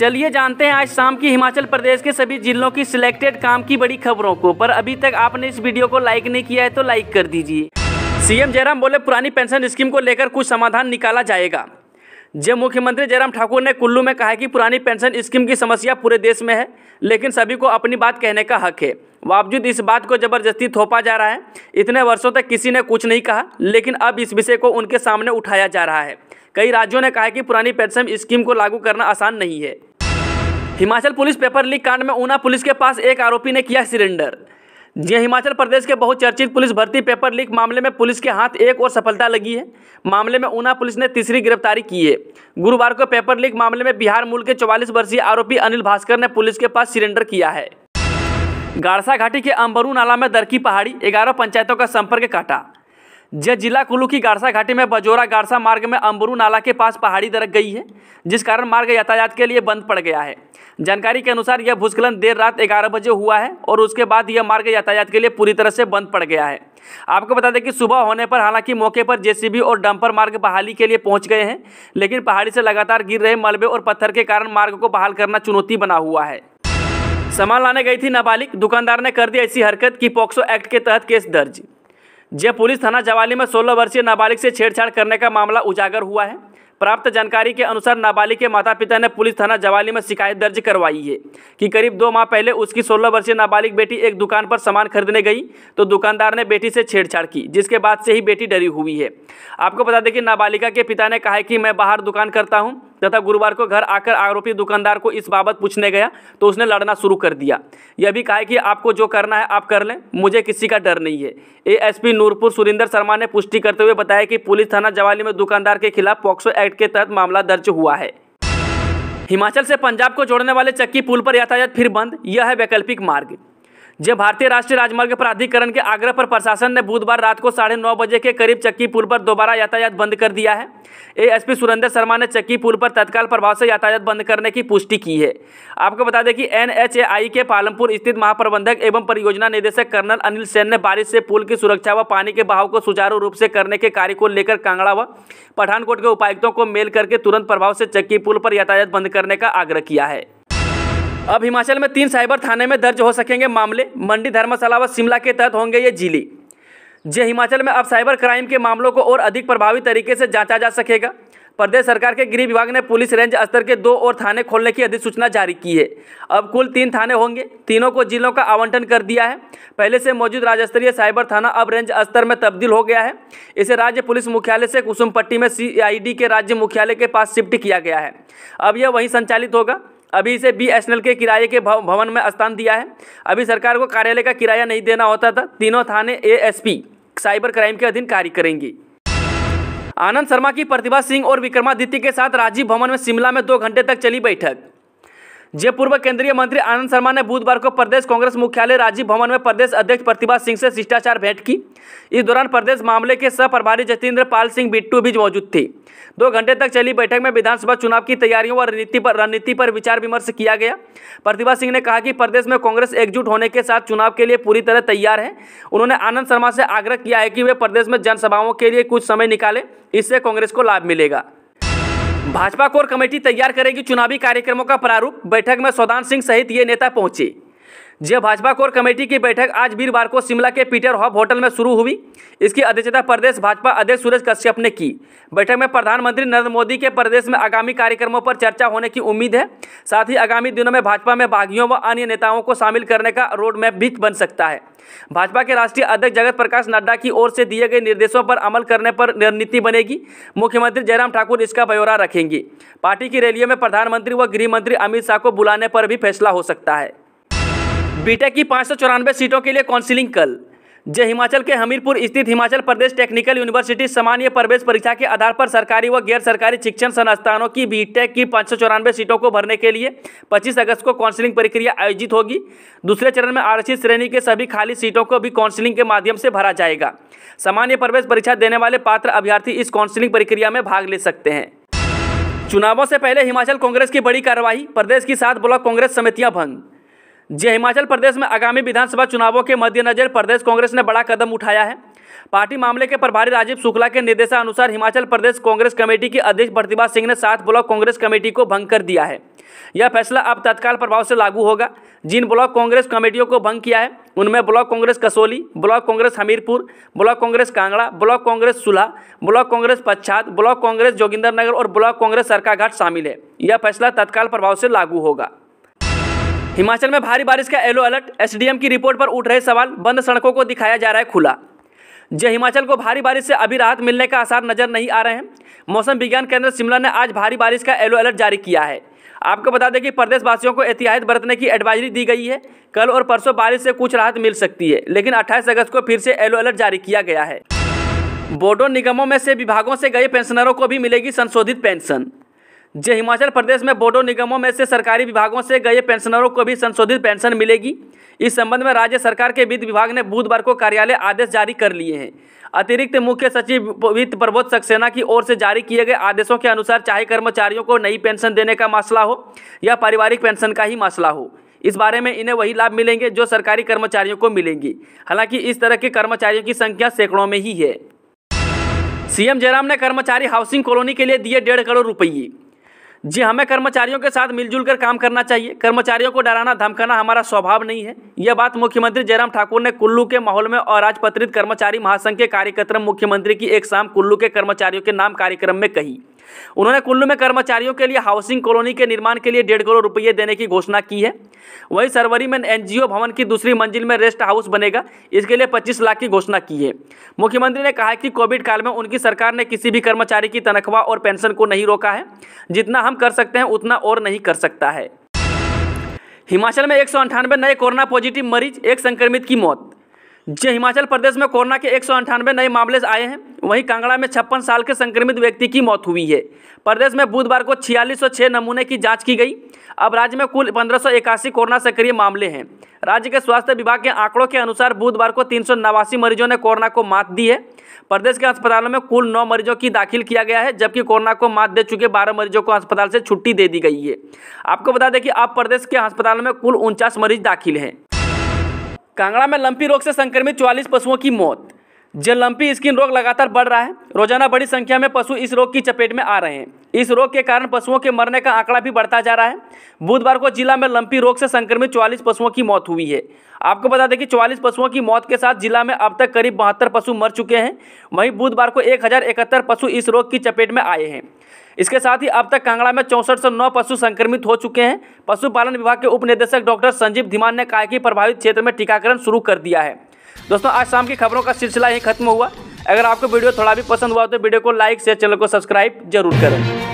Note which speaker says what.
Speaker 1: चलिए जानते हैं आज शाम की हिमाचल प्रदेश के सभी जिलों की सिलेक्टेड काम की बड़ी खबरों को पर अभी तक आपने इस वीडियो को लाइक नहीं किया है तो लाइक कर दीजिए सीएम जयराम बोले पुरानी पेंशन स्कीम को लेकर कुछ समाधान निकाला जाएगा जब मुख्यमंत्री जयराम ठाकुर ने कुल्लू में कहा कि पुरानी पेंशन स्कीम की समस्या पूरे देश में है लेकिन सभी को अपनी बात कहने का हक है बावजूद इस बात को जबरदस्ती थोपा जा रहा है इतने वर्षों तक किसी ने कुछ नहीं कहा लेकिन अब इस विषय को उनके सामने उठाया जा रहा है कई राज्यों ने कहा कि पुरानी पेंशन स्कीम को लागू करना आसान नहीं है हिमाचल पुलिस पेपर लीक कांड में ऊना पुलिस के पास एक आरोपी ने किया सिलेंडर जी हाँ, हिमाचल प्रदेश के बहुचर्चित पुलिस भर्ती पेपर लीक मामले में पुलिस के हाथ एक और सफलता लगी है मामले में ऊना पुलिस ने तीसरी गिरफ्तारी की है गुरुवार को पेपर लीक मामले में बिहार मूल के 44 वर्षीय आरोपी अनिल भास्कर ने पुलिस के पास सिलेंडर किया है गाड़सा घाटी के अंबरू नाला में दरकी पहाड़ी ग्यारह पंचायतों का संपर्क काटा जय जिला कुल्लू की गारसा घाटी में बजोरा गारसा मार्ग में अम्बरू नाला के पास पहाड़ी दरक गई है जिस कारण मार्ग यातायात के लिए बंद पड़ गया है जानकारी के अनुसार यह भूस्खलन देर रात ग्यारह बजे हुआ है और उसके बाद यह मार्ग यातायात के लिए पूरी तरह से बंद पड़ गया है आपको बता दें कि सुबह होने पर हालांकि मौके पर जेसीबी और डंपर मार्ग बहाली के लिए पहुंच गए हैं लेकिन पहाड़ी से लगातार गिर रहे मलबे और पत्थर के कारण मार्ग को बहाल करना चुनौती बना हुआ है सामान लाने गई थी नाबालिग दुकानदार ने कर दी ऐसी हरकत कि पॉक्सो एक्ट के तहत केस दर्ज जय पुलिस थाना जवाली में सोलह वर्षीय नाबालिग से छेड़छाड़ करने का मामला उजागर हुआ है प्राप्त जानकारी के अनुसार नाबालिग के माता पिता ने पुलिस थाना जवाली में शिकायत दर्ज करवाई है कि करीब दो माह पहले उसकी 16 वर्षीय नाबालिग बेटी एक दुकान पर सामान खरीदने गई तो दुकानदार ने बेटी से छेड़छाड़ की जिसके बाद से ही बेटी डरी हुई है आपको बता दें कि नाबालिका के पिता ने कहा है कि मैं बाहर दुकान करता हूँ तथा गुरुवार को घर आकर आरोपी दुकानदार को इस बाबत पूछने गया तो उसने लड़ना शुरू कर दिया यह भी कहा कि आपको जो करना है आप कर लें मुझे किसी का डर नहीं है एएसपी नूरपुर सुरेंद्र शर्मा ने पुष्टि करते हुए बताया कि पुलिस थाना जवाली में दुकानदार के खिलाफ पॉक्सो एक्ट के तहत मामला दर्ज हुआ है हिमाचल से पंजाब को जोड़ने वाले चक्की पुल पर यातायात फिर बंद यह है वैकल्पिक मार्ग जब भारतीय राष्ट्रीय राजमार्ग प्राधिकरण के आग्रह पर प्रशासन ने बुधवार रात को साढ़े नौ बजे के करीब चक्की पुल पर दोबारा यातायात बंद कर दिया है एएसपी सुरेंद्र शर्मा ने चक्की पुल पर तत्काल प्रभाव से यातायात बंद करने की पुष्टि की है आपको बता दें कि एनएचएआई के पालमपुर स्थित महाप्रबंधक एवं परियोजना निदेशक कर्नल अनिल सेन ने बारिश से पुल की सुरक्षा व पानी के बहाव को सुचारू रूप से करने के कार्य को लेकर कांगड़ा व पठानकोट के उपायुक्तों को मेल करके तुरंत प्रभाव से चक्की पुल पर यातायात बंद करने का आग्रह किया है अब हिमाचल में तीन साइबर थाने में दर्ज हो सकेंगे मामले मंडी धर्मशाला व शिमला के तहत होंगे ये जिले जे हिमाचल में अब साइबर क्राइम के मामलों को और अधिक प्रभावी तरीके से जांचा जा सकेगा प्रदेश सरकार के गृह विभाग ने पुलिस रेंज स्तर के दो और थाने खोलने की अधिसूचना जारी की है अब कुल तीन थाने होंगे तीनों को जिलों का आवंटन कर दिया है पहले से मौजूद राज्य स्तरीय साइबर थाना अब रेंज स्तर में तब्दील हो गया है इसे राज्य पुलिस मुख्यालय से कुसुमपट्टी में सी के राज्य मुख्यालय के पास शिफ्ट किया गया है अब यह वहीं संचालित होगा अभी इसे बी एस के किराए के भवन में स्थान दिया है अभी सरकार को कार्यालय का किराया नहीं देना होता था तीनों थाने ए साइबर क्राइम के अधीन कार्य करेंगे आनंद शर्मा की प्रतिभा सिंह और विक्रमादित्य के साथ राजीव भवन में शिमला में दो घंटे तक चली बैठक जयपुर पूर्व केंद्रीय मंत्री आनंद शर्मा ने बुधवार को प्रदेश कांग्रेस मुख्यालय राजीव भवन में प्रदेश अध्यक्ष प्रतिभा सिंह से शिष्टाचार भेंट की इस दौरान प्रदेश मामले के सह प्रभारी जतेंद्र पाल सिंह बिट्टू भी मौजूद थे दो घंटे तक चली बैठक में विधानसभा चुनाव की तैयारियों और रणनीति पर रणनीति पर विचार विमर्श किया गया प्रतिभा सिंह ने कहा कि प्रदेश में कांग्रेस एकजुट होने के साथ चुनाव के लिए पूरी तरह तैयार है उन्होंने आनंद शर्मा से आग्रह किया है कि वे प्रदेश में जनसभाओं के लिए कुछ समय निकालें इससे कांग्रेस को लाभ मिलेगा भाजपा कोर कमेटी तैयार करेगी चुनावी कार्यक्रमों का प्रारूप बैठक में सौदान सिंह सहित ये नेता पहुंचे जे भाजपा कोर कमेटी की बैठक आज वीरवार को शिमला के पीटर हॉब होटल में शुरू हुई इसकी अध्यक्षता प्रदेश भाजपा अध्यक्ष सूरज कश्यप ने की बैठक में प्रधानमंत्री नरेंद्र मोदी के प्रदेश में आगामी कार्यक्रमों पर चर्चा होने की उम्मीद है साथ ही आगामी दिनों में भाजपा में बागियों व अन्य नेताओं को शामिल करने का रोड मैप भी बन सकता है भाजपा के राष्ट्रीय अध्यक्ष जगत प्रकाश नड्डा की ओर से दिए गए निर्देशों पर अमल करने पर रणनीति बनेगी मुख्यमंत्री जयराम ठाकुर इसका ब्यौरा रखेंगी पार्टी की रैलियों में प्रधानमंत्री व गृह मंत्री अमित शाह को बुलाने पर भी फैसला हो सकता है बीटेक की पाँच सौ चौरानवे सीटों के लिए काउंसिलिंग कल जय हिमाचल के हमीरपुर स्थित हिमाचल प्रदेश टेक्निकल यूनिवर्सिटी सामान्य प्रवेश परीक्षा के आधार पर सरकारी व गैर सरकारी शिक्षण संस्थानों की बीटेक की पाँच सौ चौरानवे सीटों को भरने के लिए 25 अगस्त को काउंसिलिंग प्रक्रिया आयोजित होगी दूसरे चरण में आरक्षित श्रेणी के सभी खाली सीटों को भी काउंसिलिंग के माध्यम से भरा जाएगा सामान्य प्रवेश परीक्षा देने वाले पात्र अभ्यर्थी इस काउंसिलिंग प्रक्रिया में भाग ले सकते हैं चुनावों से पहले हिमाचल कांग्रेस की बड़ी कार्रवाई प्रदेश की सात ब्लॉक कांग्रेस समितियां भंग जी हिमाचल प्रदेश में आगामी विधानसभा चुनावों के मद्देनजर प्रदेश कांग्रेस ने बड़ा कदम उठाया है पार्टी मामले के प्रभारी राजीव शुक्ला के निर्देशानुसार हिमाचल प्रदेश कांग्रेस कमेटी की अध्यक्ष प्रतिभा सिंह ने सात ब्लॉक कांग्रेस कमेटी को भंग कर दिया है यह फैसला अब तत्काल प्रभाव से लागू होगा जिन ब्लॉक कांग्रेस कमेटियों को भंग किया है उनमें block Congress Kasauli block Congress Hamirpur block Congress Kangra block Congress Sulah block Congress Pachhad block Congress Joginder Nagar और ब्लॉक कांग्रेस सरकाघाट शामिल है यह फैसला तत्काल प्रभाव से लागू होगा हिमाचल में भारी बारिश का येलो अलर्ट एसडीएम की रिपोर्ट पर उठ रहे सवाल बंद सड़कों को दिखाया जा रहा है खुला जय हिमाचल को भारी बारिश से अभी राहत मिलने का आसार नजर नहीं आ रहे हैं मौसम विज्ञान केंद्र शिमला ने आज भारी बारिश का येलो अलर्ट जारी किया है आपको बता दें कि प्रदेशवासियों को एहतियात बरतने की एडवाइजरी दी गई है कल और परसों बारिश से कुछ राहत मिल सकती है लेकिन 28 अगस्त को फिर से येलो अलर्ट जारी किया गया है बोर्डो निगमों में से विभागों से गए पेंशनरों को भी मिलेगी संशोधित पेंशन जे हिमाचल प्रदेश में बोर्डो निगमों में से सरकारी विभागों से गए पेंशनरों को भी संशोधित पेंशन मिलेगी इस संबंध में राज्य सरकार के वित्त विभाग ने बुधवार को कार्यालय आदेश जारी कर लिए हैं अतिरिक्त मुख्य सचिव वित्त प्रबोध सक्सेना की ओर से जारी किए गए आदेशों के अनुसार चाहे कर्मचारियों को नई पेंशन देने का मसला हो या पारिवारिक पेंशन का ही मसला हो इस बारे में इन्हें वही लाभ मिलेंगे जो सरकारी कर्मचारियों को मिलेंगे हालांकि इस तरह के कर्मचारियों की संख्या सैकड़ों में ही है सीएम जयराम ने कर्मचारी हाउसिंग कॉलोनी के लिए दिए डेढ़ करोड़ रुपये जी हाँ, हमें कर्मचारियों के साथ मिलजुल कर काम करना चाहिए कर्मचारियों को डराना धमकाना हमारा स्वभाव नहीं है यह बात मुख्यमंत्री जयराम ठाकुर ने कुल्लू के माहौल में अराजपत्रित कर्मचारी महासंघ के कार्यक्रम मुख्यमंत्री की एक शाम कुल्लू के कर्मचारियों के नाम कार्यक्रम में कही उन्होंने कुल्लू में कर्मचारियों के लिए हाउसिंग कॉलोनी के निर्माण के लिए डेढ़ करोड़ रुपये देने की घोषणा की है वहीं सरवरी में एन भवन की दूसरी मंजिल में रेस्ट हाउस बनेगा इसके लिए पच्चीस लाख की घोषणा की है मुख्यमंत्री ने कहा कि कोविड काल में उनकी सरकार ने किसी भी कर्मचारी की तनख्वाह और पेंशन को नहीं रोका है जितना हम कर सकते हैं उतना और नहीं कर सकता है हिमाचल में एक नए कोरोना पॉजिटिव मरीज एक संक्रमित की मौत जी हिमाचल प्रदेश में कोरोना के एक नए मामले आए हैं वहीं कांगड़ा में छप्पन साल के संक्रमित व्यक्ति की मौत हुई है प्रदेश में बुधवार को छियालीस नमूने की जांच की गई अब राज्य में कुल पंद्रह कोरोना सक्रिय मामले हैं राज्य के स्वास्थ्य विभाग के आंकड़ों के अनुसार बुधवार को तीन मरीजों ने कोरोना को मात दी है प्रदेश के अस्पतालों में कुल नौ मरीजों की दाखिल किया गया है जबकि कोरोना को मात दे चुके बारह मरीजों को अस्पताल से छुट्टी दे दी गई है आपको बता दें कि अब प्रदेश के अस्पतालों में कुल उनचास मरीज दाखिल हैं कांगड़ा में लंपी रोग से संक्रमित 44 पशुओं की मौत लंपी स्किन रोग लगातार बढ़ रहा है रोजाना बड़ी संख्या में पशु इस रोग की चपेट में आ रहे हैं इस रोग के कारण पशुओं के मरने का आंकड़ा भी बढ़ता जा रहा है बुधवार को जिला में लंपी रोग से संक्रमित 44 पशुओं की मौत हुई है आपको बता दें कि 44 पशुओं की मौत के साथ जिला में अब तक करीब बहत्तर पशु मर चुके हैं वहीं बुधवार को एक पशु इस रोग की चपेट में आए हैं इसके साथ ही अब तक कांगड़ा में चौंसठ सौ नौ पशु संक्रमित हो चुके हैं पशुपालन विभाग के उप निदेशक डॉक्टर संजीव धीमान ने कहा कि प्रभावित क्षेत्र में टीकाकरण शुरू कर दिया है दोस्तों आज शाम की खबरों का सिलसिला ही खत्म हुआ अगर आपको वीडियो थोड़ा भी पसंद हुआ तो वीडियो को लाइक शेयर चैनल को सब्सक्राइब जरूर करें